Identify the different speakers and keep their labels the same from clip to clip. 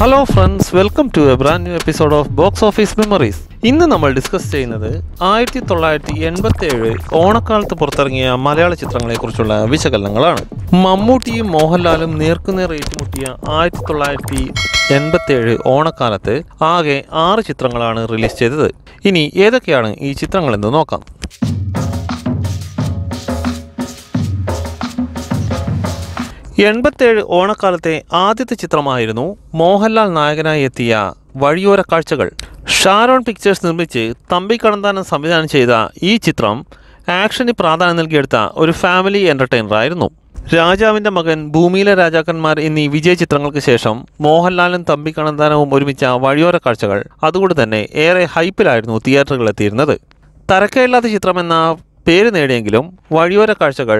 Speaker 1: hello friends welcome to a brand new episode of box office memories ഇന്ന് നമ്മൾ discuss ചെയ്യുന്നത് ആയിരത്തി തൊള്ളായിരത്തി എൺപത്തി ഏഴ് ഓണക്കാലത്ത് പുറത്തിറങ്ങിയ മലയാള ചിത്രങ്ങളെക്കുറിച്ചുള്ള വിശകലനങ്ങളാണ് മമ്മൂട്ടിയും മോഹൻലാലും നേർക്കുനേർ ഏറ്റുമുട്ടിയ ആയിരത്തി തൊള്ളായിരത്തി എൺപത്തേഴ് ഓണക്കാലത്ത് ആകെ ആറ് ചിത്രങ്ങളാണ് റിലീസ് ചെയ്തത് ഇനി ഏതൊക്കെയാണ് ഈ ചിത്രങ്ങളെന്ന് നോക്കാം എൺപത്തേഴ് ഓണക്കാലത്തെ ആദ്യത്തെ ചിത്രമായിരുന്നു മോഹൻലാൽ നായകനായി എത്തിയ വഴിയോര കാഴ്ചകൾ ഷാരോൺ പിക്ചേഴ്സ് നിർമ്മിച്ച് തമ്പി കടന്താനം സംവിധാനം ചെയ്ത ഈ ചിത്രം ആക്ഷന് പ്രാധാന്യം നൽകിയെടുത്ത ഒരു ഫാമിലി എൻ്റർടൈനറായിരുന്നു രാജാവിൻ്റെ മകൻ ഭൂമിയിലെ രാജാക്കന്മാർ എന്നീ വിജയ ചിത്രങ്ങൾക്ക് ശേഷം മോഹൻലാലും തമ്പി കണന്താനവും ഒരുമിച്ച വഴിയോര കാഴ്ചകൾ അതുകൊണ്ട് തന്നെ ഏറെ ഹൈപ്പിലായിരുന്നു തിയേറ്ററുകളിലെത്തിയിരുന്നത് തരക്കേടില്ലാത്ത ചിത്രമെന്ന പേര് നേടിയെങ്കിലും വഴിയോര കാഴ്ചകൾ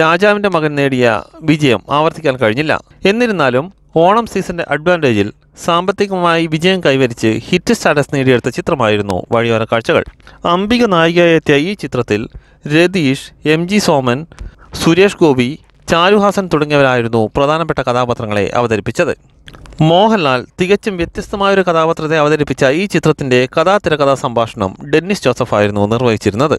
Speaker 1: രാജാവിന്റെ മകൻ നേടിയ വിജയം ആവർത്തിക്കാൻ കഴിഞ്ഞില്ല എന്നിരുന്നാലും ഓണം സീസണിൻ്റെ അഡ്വാൻറ്റേജിൽ സാമ്പത്തികമായി വിജയം കൈവരിച്ച് ഹിറ്റ് സ്റ്റാറ്റസ് നേടിയെടുത്ത ചിത്രമായിരുന്നു വഴിയോര കാഴ്ചകൾ അംബിക നായികയായി എത്തിയ ഈ ചിത്രത്തിൽ രതീഷ് എം ജി സോമൻ സുരേഷ് ഗോപി ചാരുഹാസൻ തുടങ്ങിയവരായിരുന്നു പ്രധാനപ്പെട്ട കഥാപാത്രങ്ങളെ അവതരിപ്പിച്ചത് മോഹൻലാൽ തികച്ചും വ്യത്യസ്തമായൊരു കഥാപാത്രത്തെ അവതരിപ്പിച്ച ഈ ചിത്രത്തിൻ്റെ കഥാതിരകഥാ സംഭാഷണം ഡെന്നിസ് ജോസഫ് ആയിരുന്നു നിർവഹിച്ചിരുന്നത്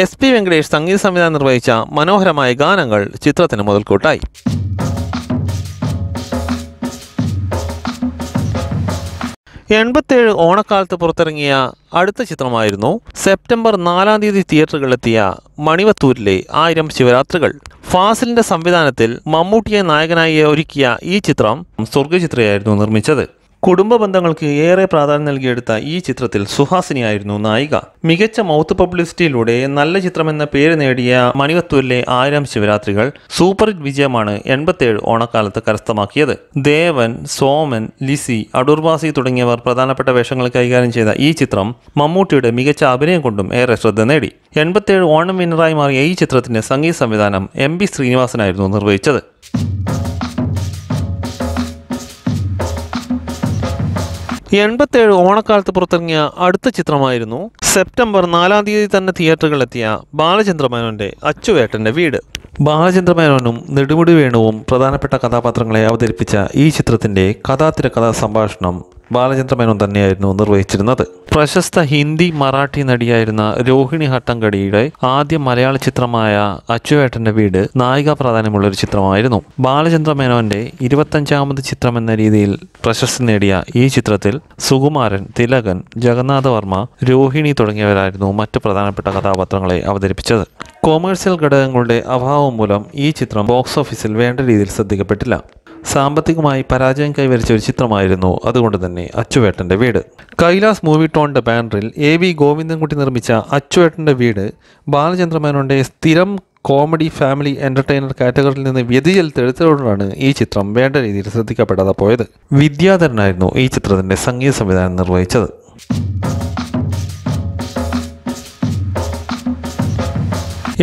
Speaker 1: എസ് പി വെങ്കടേഷ് സംഗീത സംവിധാനം നിർവഹിച്ച മനോഹരമായ ഗാനങ്ങൾ ചിത്രത്തിന് മുതൽക്കൂട്ടായി എൺപത്തേഴ് ഓണക്കാലത്ത് പുറത്തിറങ്ങിയ അടുത്ത ചിത്രമായിരുന്നു സെപ്റ്റംബർ നാലാം തീയതി തിയേറ്ററുകളിലെത്തിയ മണിവത്തൂരിലെ ആയിരം ശിവരാത്രികൾ ഫാസിലിന്റെ സംവിധാനത്തിൽ മമ്മൂട്ടിയെ നായകനായി ഒരുക്കിയ ഈ ചിത്രം സ്വർഗചിത്രയായിരുന്നു നിർമ്മിച്ചത് കുടുംബ ബന്ധങ്ങൾക്ക് ഏറെ പ്രാധാന്യം നൽകിയെടുത്ത ഈ ചിത്രത്തിൽ സുഹാസിനിയായിരുന്നു നായിക മികച്ച മൗത്ത് പബ്ലിസിറ്റിയിലൂടെ നല്ല ചിത്രമെന്ന പേര് നേടിയ മണിവത്തൂരിലെ ആയിരം ശിവരാത്രികൾ സൂപ്പർ ഹിറ്റ് വിജയമാണ് എൺപത്തിയേഴ് ഓണക്കാലത്ത് കരസ്ഥമാക്കിയത് ദേവൻ സോമൻ ലിസി അടൂർവാസി തുടങ്ങിയവർ പ്രധാനപ്പെട്ട വേഷങ്ങൾ കൈകാര്യം ചെയ്ത ഈ ചിത്രം മമ്മൂട്ടിയുടെ മികച്ച അഭിനയം കൊണ്ടും ഏറെ ശ്രദ്ധ നേടി എൺപത്തിയേഴ് ഓണം വിന്നറായി മാറിയ ഈ ചിത്രത്തിന്റെ സംഗീത സംവിധാനം എം പി ശ്രീനിവാസനായിരുന്നു നിർവഹിച്ചത് എൺപത്തേഴ് ഓണക്കാലത്ത് പുറത്തിറങ്ങിയ അടുത്ത ചിത്രമായിരുന്നു സെപ്റ്റംബർ നാലാം തീയതി തന്നെ തിയേറ്ററുകളിലെത്തിയ ബാലചന്ദ്രമേനോന്റെ അച്ചുവേട്ടന്റെ വീട് ബാലചന്ദ്രമേനോനും നെടുമുടി വേണുവും പ്രധാനപ്പെട്ട കഥാപാത്രങ്ങളെ അവതരിപ്പിച്ച ഈ ചിത്രത്തിന്റെ കഥാതിരകഥാ സംഭാഷണം ബാലചന്ദ്രമേനോൻ തന്നെയായിരുന്നു നിർവഹിച്ചിരുന്നത് പ്രശസ്ത ഹിന്ദി മറാഠി നടിയായിരുന്ന രോഹിണി ഹട്ടങ്കടിയുടെ ആദ്യ മലയാള ചിത്രമായ അച്ചുവേട്ടന്റെ വീട് നായിക പ്രാധാന്യമുള്ള ഒരു ചിത്രമായിരുന്നു ബാലചന്ദ്രമേനോന്റെ ഇരുപത്തഞ്ചാമത് ചിത്രം എന്ന രീതിയിൽ പ്രശസ്തി നേടിയ ഈ ചിത്രത്തിൽ സുകുമാരൻ തിലകൻ ജഗന്നാഥ വർമ്മ രോഹിണി തുടങ്ങിയവരായിരുന്നു മറ്റു പ്രധാനപ്പെട്ട കഥാപാത്രങ്ങളെ അവതരിപ്പിച്ചത് കൊമേഴ്സ്യൽ ഘടകങ്ങളുടെ അഭാവം മൂലം ഈ ചിത്രം ബോക്സ് ഓഫീസിൽ വേണ്ട രീതിയിൽ ശ്രദ്ധിക്കപ്പെട്ടില്ല സാമ്പത്തികമായി പരാജയം കൈവരിച്ച ഒരു ചിത്രമായിരുന്നു അതുകൊണ്ട് തന്നെ അച്ചുവേട്ടൻ്റെ വീട് കൈലാസ് മൂവി ടോണിൻ്റെ ബാനറിൽ എ വി ഗോവിന്ദൻകുട്ടി നിർമ്മിച്ച അച്ചുവേട്ടൻ്റെ വീട് ബാലചന്ദ്രമേനോൻ്റെ സ്ഥിരം കോമഡി ഫാമിലി എൻ്റർടൈനർ കാറ്റഗറിയിൽ നിന്ന് വ്യതിചലിത്തെടുത്തതോടാണ് ഈ ചിത്രം വേണ്ട രീതിയിൽ ശ്രദ്ധിക്കപ്പെടാതെ പോയത് വിദ്യാധരനായിരുന്നു ഈ ചിത്രത്തിൻ്റെ സംഗീത സംവിധാനം നിർവഹിച്ചത്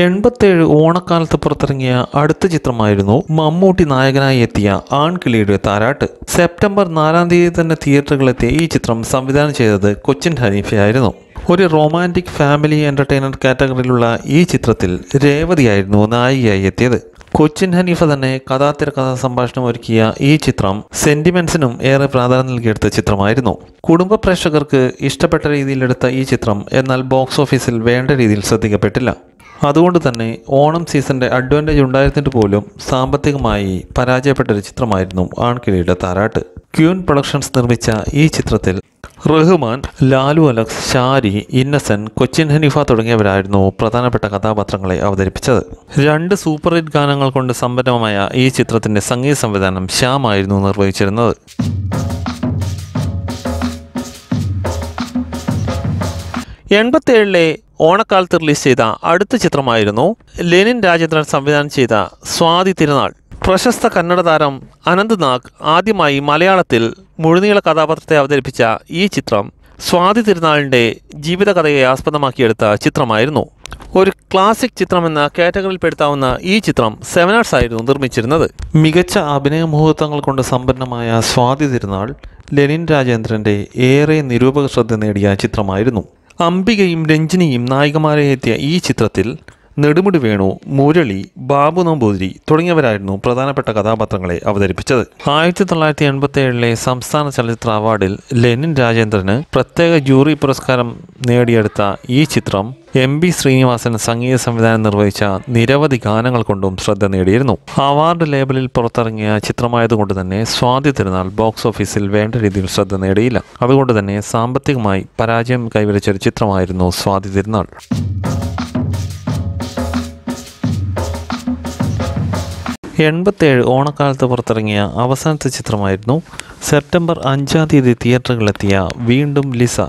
Speaker 1: എൺപത്തേഴ് ഓണക്കാലത്ത് പുറത്തിറങ്ങിയ അടുത്ത ചിത്രമായിരുന്നു മമ്മൂട്ടി നായകനായി എത്തിയ ആൺകിളിയുടെ താരാട്ട് സെപ്റ്റംബർ നാലാം തീയതി തന്നെ തിയേറ്ററുകളെത്തിയ ഈ ചിത്രം സംവിധാനം ചെയ്തത് കൊച്ചിൻ ഹനീഫയായിരുന്നു ഒരു റൊമാൻറ്റിക് ഫാമിലി എൻ്റർടൈനർ കാറ്റഗറിയിലുള്ള ഈ ചിത്രത്തിൽ രേവതിയായിരുന്നു നായികയായി എത്തിയത് കൊച്ചിൻ ഹനീഫ തന്നെ കഥാതിരക്കഥ സംഭാഷണം ഒരുക്കിയ ഈ ചിത്രം സെന്റിമെന്റ്സിനും ഏറെ പ്രാധാന്യം നൽകിയെടുത്ത ചിത്രമായിരുന്നു കുടുംബ പ്രേക്ഷകർക്ക് ഇഷ്ടപ്പെട്ട രീതിയിലെടുത്ത ഈ ചിത്രം എന്നാൽ ബോക്സ് ഓഫീസിൽ വേണ്ട രീതിയിൽ ശ്രദ്ധിക്കപ്പെട്ടില്ല അതുകൊണ്ട് തന്നെ ഓണം സീസണിൻ്റെ അഡ്വാൻറ്റേജ് ഉണ്ടായിരുന്നിട്ട് പോലും സാമ്പത്തികമായി ഒരു ചിത്രമായിരുന്നു ആൺകിളിയുടെ താരാട്ട് ക്യൂൻ പ്രൊഡക്ഷൻസ് നിർമ്മിച്ച ഈ ചിത്രത്തിൽ റഹ്മാൻ ലാലു അലക്സ് ഷാരി ഇന്നസെൻറ്റ് കൊച്ചിൻ ഹനീഫ തുടങ്ങിയവരായിരുന്നു പ്രധാനപ്പെട്ട കഥാപാത്രങ്ങളെ അവതരിപ്പിച്ചത് രണ്ട് സൂപ്പർ ഹിറ്റ് ഗാനങ്ങൾ കൊണ്ട് സമ്പന്നമായ ഈ ചിത്രത്തിൻ്റെ സംഗീത സംവിധാനം ശ്യാം ആയിരുന്നു നിർവഹിച്ചിരുന്നത് എൺപത്തേഴിലെ ഓണക്കാലത്ത് റിലീസ് ചെയ്ത അടുത്ത ചിത്രമായിരുന്നു ലെനിൻ രാജേന്ദ്രൻ സംവിധാനം ചെയ്ത സ്വാതി തിരുനാൾ പ്രശസ്ത കന്നഡ താരം നാഗ് ആദ്യമായി മലയാളത്തിൽ മുഴുനീള കഥാപാത്രത്തെ അവതരിപ്പിച്ച ഈ ചിത്രം സ്വാതി തിരുനാളിൻ്റെ ജീവിതകഥയെ ആസ്പദമാക്കിയെടുത്ത ചിത്രമായിരുന്നു ഒരു ക്ലാസിക് ചിത്രം എന്ന കാറ്റഗറിയിൽപ്പെടുത്താവുന്ന ഈ ചിത്രം സെവൻ ആർട്സ് ആയിരുന്നു നിർമ്മിച്ചിരുന്നത് മികച്ച അഭിനയ മുഹൂർത്തങ്ങൾ കൊണ്ട് സമ്പന്നമായ സ്വാതി തിരുനാൾ ലെനിൻ രാജേന്ദ്രൻ്റെ ഏറെ നിരൂപക ശ്രദ്ധ നേടിയ ചിത്രമായിരുന്നു അംബികയും രഞ്ജിനിയും നായികമാരെ എത്തിയ ഈ ചിത്രത്തിൽ നെടുമുടി വേണു മുരളി ബാബു നമ്പൂതിരി തുടങ്ങിയവരായിരുന്നു പ്രധാനപ്പെട്ട കഥാപാത്രങ്ങളെ അവതരിപ്പിച്ചത് ആയിരത്തി തൊള്ളായിരത്തി എൺപത്തി ഏഴിലെ സംസ്ഥാന ചലച്ചിത്ര അവാർഡിൽ ലെനിൻ രാജേന്ദ്രന് പ്രത്യേക ജൂറി പുരസ്കാരം നേടിയെടുത്ത ഈ ചിത്രം എം ബി ശ്രീനിവാസൻ സംഗീത സംവിധാനം നിർവഹിച്ച നിരവധി ഗാനങ്ങൾ കൊണ്ടും ശ്രദ്ധ നേടിയിരുന്നു അവാർഡ് ലേബലിൽ പുറത്തിറങ്ങിയ ചിത്രമായതുകൊണ്ട് തന്നെ സ്വാതി തിരുനാൾ ബോക്സ് ഓഫീസിൽ വേണ്ട രീതിയിൽ ശ്രദ്ധ നേടിയില്ല അതുകൊണ്ട് തന്നെ സാമ്പത്തികമായി പരാജയം കൈവരിച്ച ഒരു ചിത്രമായിരുന്നു സ്വാതി തിരുനാൾ എൺപത്തേഴ് ഓണക്കാലത്ത് പുറത്തിറങ്ങിയ അവസാനത്തെ ചിത്രമായിരുന്നു സെപ്റ്റംബർ അഞ്ചാം തീയതി തിയേറ്ററുകളിലെത്തിയ വീണ്ടും ലിസ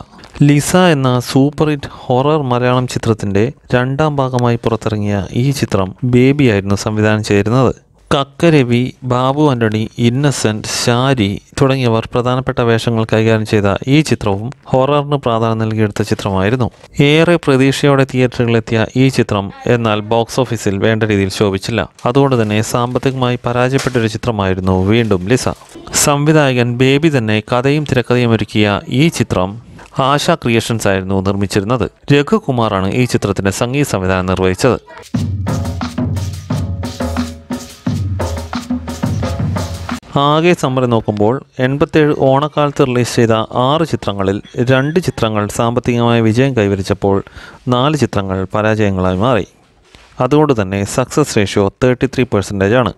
Speaker 1: ലിസ എന്ന സൂപ്പർ ഹിറ്റ് ഹൊറർ മലയാളം ചിത്രത്തിന്റെ രണ്ടാം ഭാഗമായി പുറത്തിറങ്ങിയ ഈ ചിത്രം ബേബിയായിരുന്നു സംവിധാനം ചെയ്തിരുന്നത് കക്കരവി ബാബു ആന്റണി ഇന്നസെന്റ് ശാരി തുടങ്ങിയവർ പ്രധാനപ്പെട്ട വേഷങ്ങൾ കൈകാര്യം ചെയ്ത ഈ ചിത്രവും ഹൊററിന് പ്രാധാന്യം നൽകിയെടുത്ത ചിത്രമായിരുന്നു ഏറെ പ്രതീക്ഷയോടെ തിയേറ്ററുകളിലെത്തിയ ഈ ചിത്രം എന്നാൽ ബോക്സ് ഓഫീസിൽ വേണ്ട രീതിയിൽ ശോഭിച്ചില്ല അതുകൊണ്ട് തന്നെ സാമ്പത്തികമായി പരാജയപ്പെട്ടൊരു ചിത്രമായിരുന്നു വീണ്ടും ലിസ സംവിധായകൻ ബേബി തന്നെ കഥയും തിരക്കഥയും ഒരുക്കിയ ഈ ചിത്രം ആശ ക്രിയേഷൻസ് ആയിരുന്നു നിർമ്മിച്ചിരുന്നത് രഘുകുമാറാണ് ഈ ചിത്രത്തിന്റെ സംഗീത സംവിധാനം നിർവഹിച്ചത് ആകെ സമരം നോക്കുമ്പോൾ എൺപത്തേഴ് ഓണക്കാലത്ത് റിലീസ് ചെയ്ത ആറ് ചിത്രങ്ങളിൽ രണ്ട് ചിത്രങ്ങൾ സാമ്പത്തികമായ വിജയം കൈവരിച്ചപ്പോൾ നാല് ചിത്രങ്ങൾ പരാജയങ്ങളായി മാറി അതുകൊണ്ട് തന്നെ സക്സസ് റേഷ്യോ തേർട്ടി ത്രീ ആണ്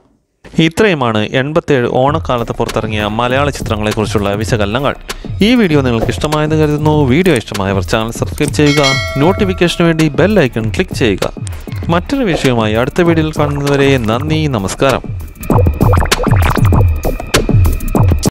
Speaker 1: ഇത്രയുമാണ് എൺപത്തേഴ് ഓണക്കാലത്ത് പുറത്തിറങ്ങിയ മലയാള ചിത്രങ്ങളെക്കുറിച്ചുള്ള വിശകലനങ്ങൾ ഈ വീഡിയോ നിങ്ങൾക്ക് ഇഷ്ടമായെന്ന് കരുതുന്നു വീഡിയോ ഇഷ്ടമായവർ ചാനൽ സബ്സ്ക്രൈബ് ചെയ്യുക നോട്ടിഫിക്കേഷന് വേണ്ടി ബെൽ ഐക്കൺ ക്ലിക്ക് ചെയ്യുക മറ്റൊരു വിഷയവുമായി അടുത്ത വീഡിയോയിൽ കാണുന്നവരെ നന്ദി നമസ്കാരം